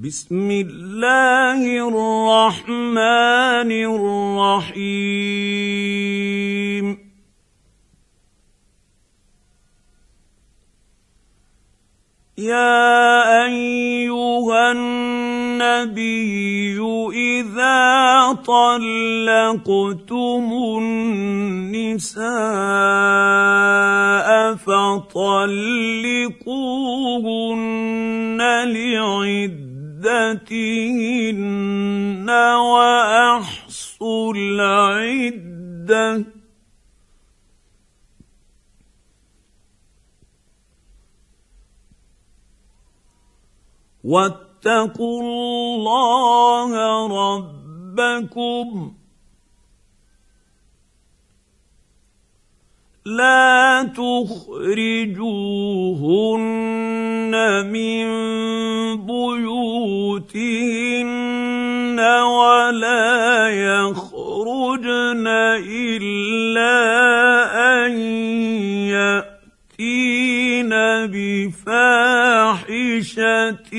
بسم الله الرحمن الرحيم يا ايها النبي اذا طلقتم النساء فطلقوهن لعد زوجاتهن واحصوا العده واتقوا الله ربكم لا تخرجوهن من بيوتهن ولا يخرجن إلا أن يأتين بفاحشة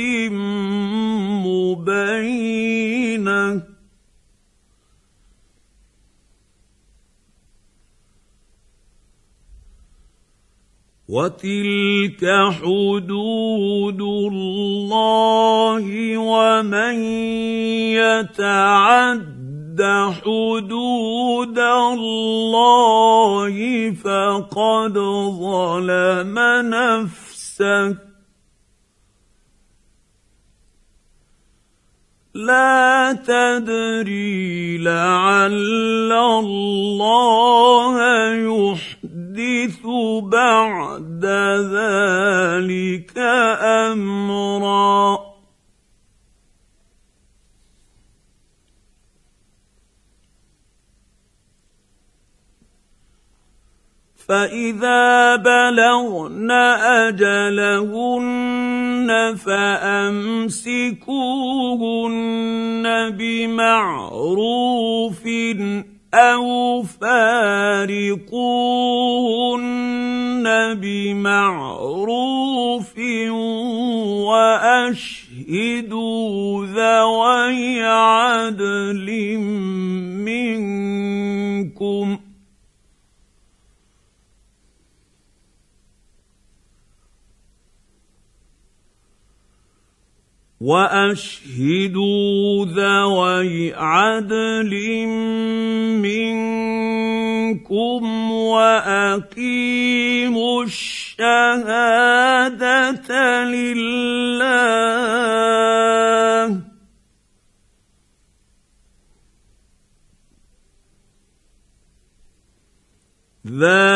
مبينة وتلك حدود الله ومن يتعد حدود الله فقد ظلم نفسه لا تدري لعل الله يحدث يحدث بعد ذلك امرا فإذا بلغن أجلهن فأمسكوهن بمعروف أو فارقوهن بمعروف وأشهر واشهدوا ذوي عدل منكم واقيموا الشهاده لله ذلك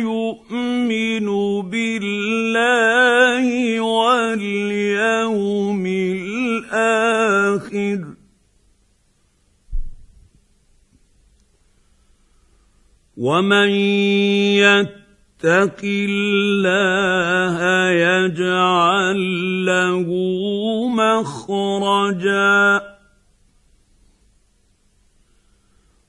يؤمن بالله واليوم الآخر ومن يتق الله يجعل له مخرجاً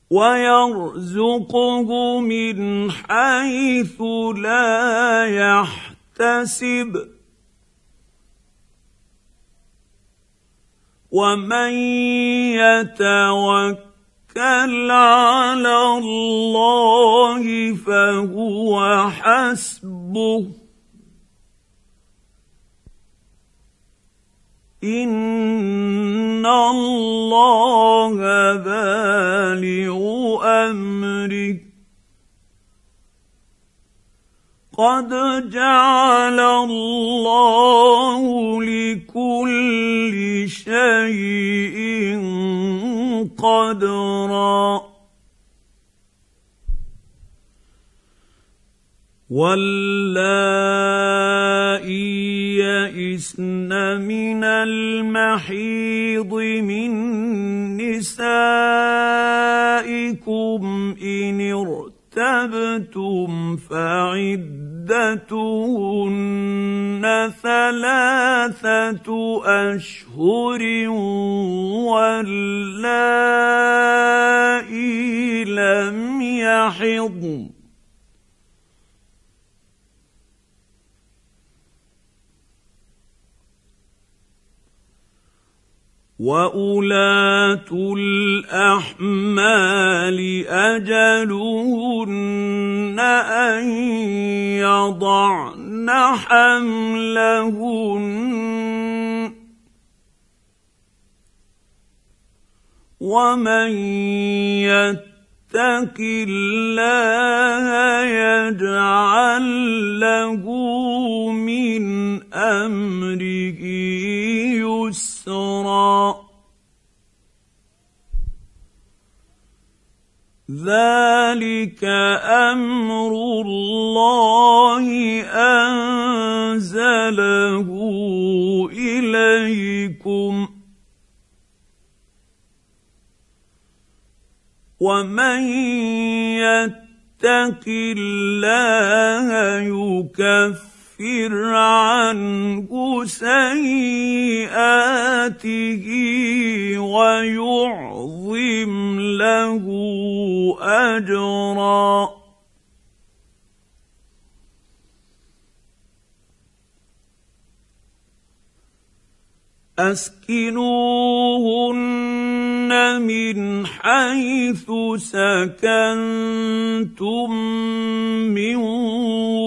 ويرزقه من حيث لا يحتسب ومن يتوكل على الله فهو حسبه إن قد جعل الله لكل شيء قدرا واللائي يئسن من المحيض من نسائكم ان ارتبتم فعد عدتهن ثلاثة أشهر واللائي لم يحضن واولاه الاحمال اجلهن ان يضعن حملهن ومن يتق الله يجعل له من امره يسرا يسرا ذلك امر الله انزله اليكم ومن يتق الله يكفر يكفر عنه سيئاته ويعظم له اجرا اسكنوهن من حيث سكنتم من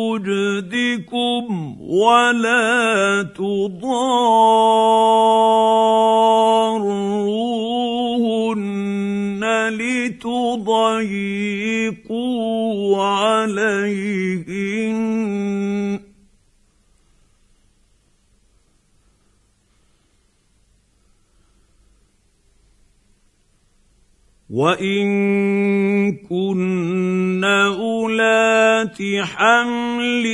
وجدكم ولا تضاروهن لتضيقوا عليه وان كن اولات حمل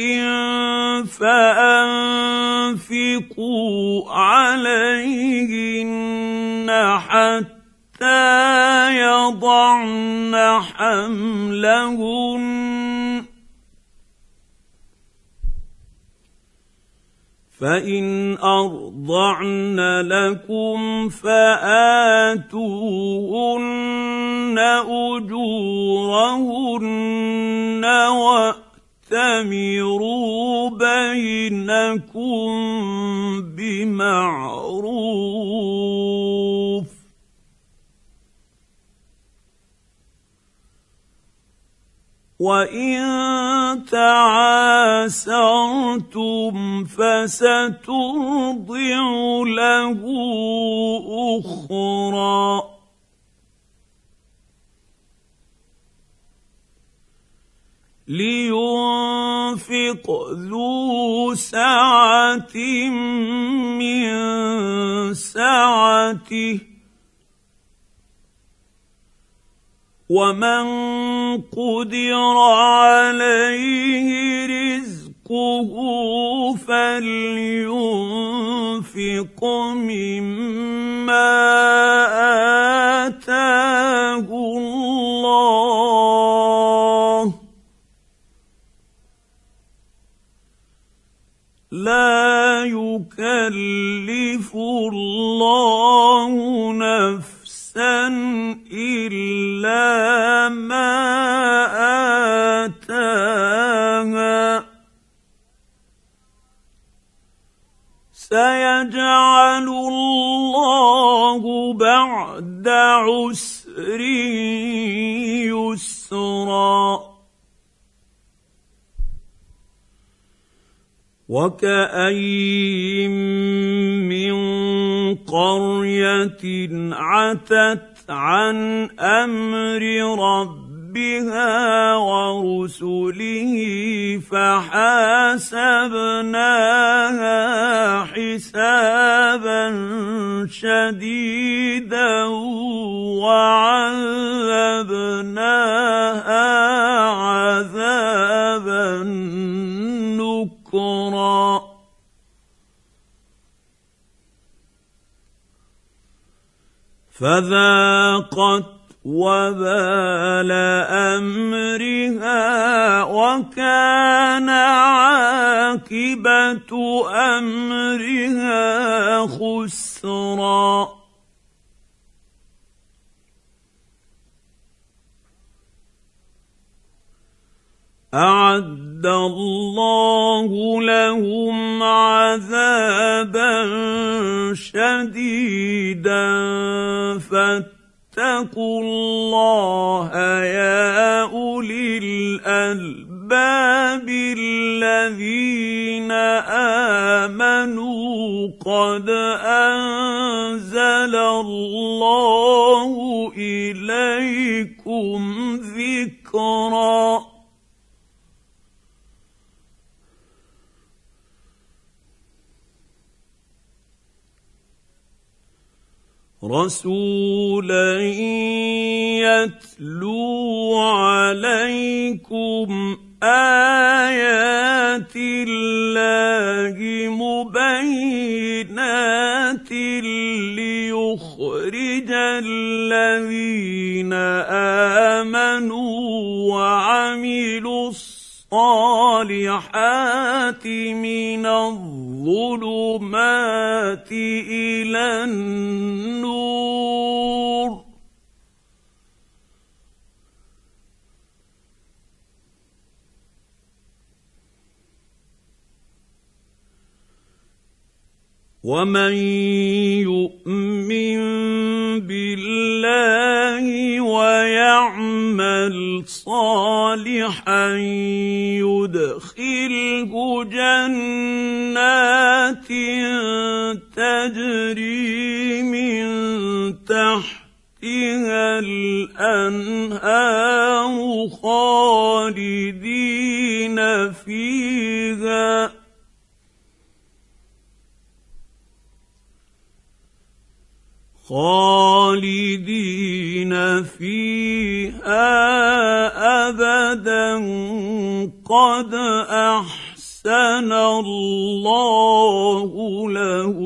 فانفقوا عليهن حتى يضعن حملهن فان ارضعن لكم فاتوهن اجورهن واتمروا بينكم بمعروف وان تعاسرتم فسترضع له اخرى لينفق ذو سعه من سعته ومن قدر عليه رزقه فلينفق مما اتاه الله لا يكلف الله نفسه الا ما اتاها سيجعل الله بعد عسر يسرا وكاين من قريه عتت عن امر ربها ورسله فحاسبناها حسابا شديدا وعذبناها فذاقت وبال امرها وكان عاقبه امرها خسرا اعد أعد الله لهم عذابا شديدا فاتقوا الله يا أولي الألباب الذين آمنوا قد أنزل الله إليكم ذكرًا رسولا يتلو عليكم ايات الله مبينات ليخرج الذين امنوا وعملوا الصالحات من الظلم الظلمات إلى النور ومن يؤمن بالله ويعمل صالحا يدخله جنات تجري من تحتها الانهار خالدين فيها خالدين فيها ابدا قد احسن الله له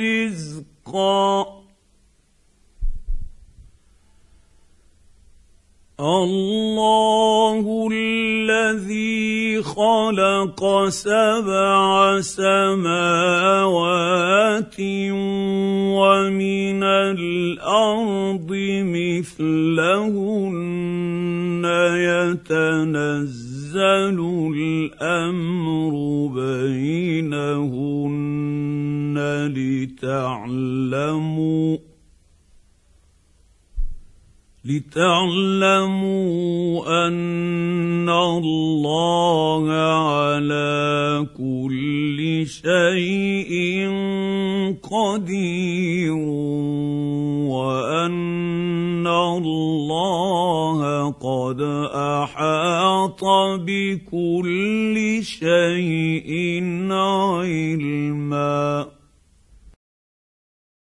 رزقا الله خلق سبع سماوات ومن الارض مثلهن يتنزل الامر بينهن لتعلموا لتعلموا ان الله كل شيء قدير وان الله قد احاط بكل شيء علما